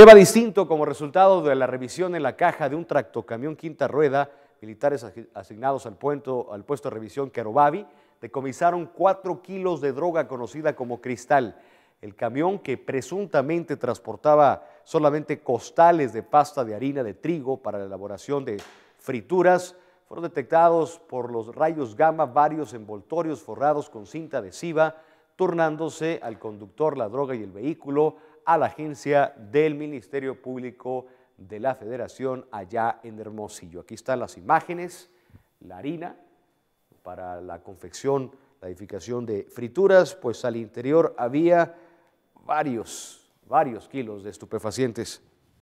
Lleva distinto como resultado de la revisión en la caja de un tractocamión quinta rueda, militares asignados al, al puesto de revisión Carobavi decomisaron 4 kilos de droga conocida como cristal. El camión que presuntamente transportaba solamente costales de pasta de harina de trigo para la elaboración de frituras, fueron detectados por los rayos gamma varios envoltorios forrados con cinta adhesiva, Tornándose al conductor, la droga y el vehículo, a la agencia del Ministerio Público de la Federación allá en Hermosillo. Aquí están las imágenes, la harina para la confección, la edificación de frituras, pues al interior había varios, varios kilos de estupefacientes.